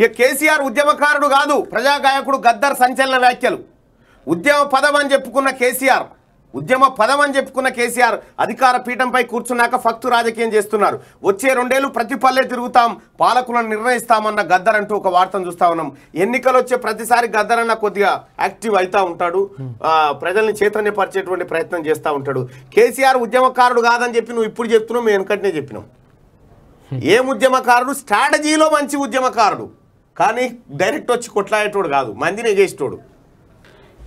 ఇక కేసీఆర్ ఉద్యమకారుడు కాదు ప్రజాగాయకుడు గద్దర్ సంచలన వ్యాఖ్యలు ఉద్యమ పదం అని చెప్పుకున్న కేసీఆర్ ఉద్యమ పదం అని చెప్పుకున్న కేసీఆర్ అధికార పీఠంపై కూర్చున్నాక ఫక్తు రాజకీయం చేస్తున్నారు వచ్చే రెండేళ్లు ప్రతి పల్లె తిరుగుతాం పాలకులను నిర్ణయిస్తామన్న గద్దర్ అంటూ ఒక వార్తను చూస్తా ఉన్నాం ఎన్నికలు వచ్చే ప్రతిసారి గద్దర్ అన్న కొద్దిగా యాక్టివ్ అవుతా ఉంటాడు ప్రజల్ని చైతన్యపరిచేటువంటి ప్రయత్నం చేస్తూ ఉంటాడు కేసీఆర్ ఉద్యమకారుడు కాదని చెప్పి నువ్వు ఇప్పుడు చెప్తున్నావు మేము వెనకటినే చెప్పినాం ఏం ఉద్యమకారుడు స్ట్రాటజీలో మంచి ఉద్యమకారుడు కానీ డైరెక్ట్ వచ్చి కొట్లాడేటోడు కాదు మందిని చేసేటోడు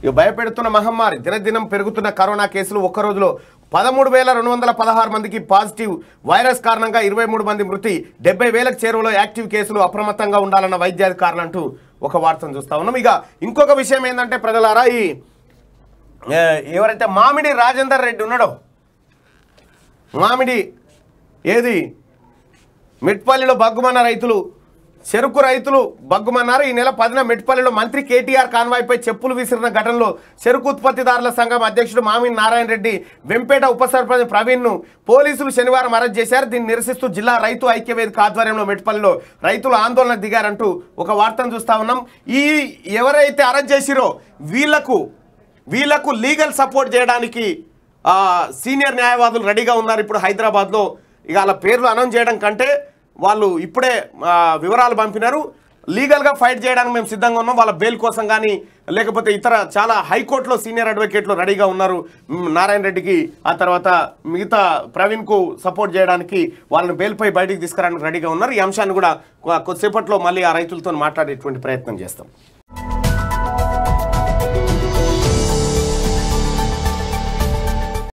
ఇక భయపెడుతున్న మహమ్మారి దినదినం పెరుగుతున్న కరోనా కేసులు ఒక్క రోజులో పదమూడు వేల రెండు వందల పదహారు మందికి పాజిటివ్ వైరస్ కారణంగా ఇరవై మూడు మంది మృతి డెబ్బై వేలకు చేరువలో యాక్టివ్ కేసులు అప్రమత్తంగా ఉండాలన్న వైద్యాధికారులు అంటూ ఒక వార్తను చూస్తా ఉన్నాం ఇక ఇంకొక విషయం ఏంటంటే ప్రజలారా ఈ ఎవరైతే మామిడి రాజేందర్ రెడ్డి ఉన్నాడో మామిడి ఏది మిట్పల్లిలో బగ్గుమన్న రైతులు చెరుకు రైతులు బగ్గుమన్నారు ఈ నెల పదిన మెట్పల్లిలో మంత్రి కేటీఆర్ కాన్వాయ్పై చెప్పులు విసిరిన ఘటనలో చెరుకు ఉత్పత్తిదారుల సంఘం అధ్యక్షుడు మామిన్ నారాయణ రెడ్డి వెంపేట ఉప సర్పంచ్ ప్రవీణ్ను పోలీసులు శనివారం అరెస్ట్ చేశారు దీన్ని నిరసిస్తూ జిల్లా రైతు ఐక్యవేదిక ఆధ్వర్యంలో మెట్పల్లిలో రైతులు ఆందోళన దిగారంటూ ఒక వార్తను చూస్తా ఉన్నాం ఈ ఎవరైతే అరెస్ట్ చేసిరో వీళ్లకు వీళ్లకు లీగల్ సపోర్ట్ చేయడానికి సీనియర్ న్యాయవాదులు రెడీగా ఉన్నారు ఇప్పుడు హైదరాబాద్లో ఇక వాళ్ళ పేర్లు అనౌన్స్ చేయడం కంటే వాళ్ళు ఇప్పుడే వివరాలు పంపినారు లీగల్గా ఫైట్ చేయడానికి మేము సిద్ధంగా ఉన్నాం వాళ్ళ బెయిల్ కోసం కానీ లేకపోతే ఇతర చాలా హైకోర్టులో సీనియర్ అడ్వకేట్లు రెడీగా ఉన్నారు నారాయణ రెడ్డికి ఆ తర్వాత మిగతా ప్రవీణ్కు సపోర్ట్ చేయడానికి వాళ్ళని బెయిల్పై బయటికి తీసుకురావడానికి రెడీగా ఉన్నారు ఈ అంశాన్ని కూడా కొద్దిసేపట్లో మళ్ళీ ఆ రైతులతో మాట్లాడేటువంటి ప్రయత్నం చేస్తాం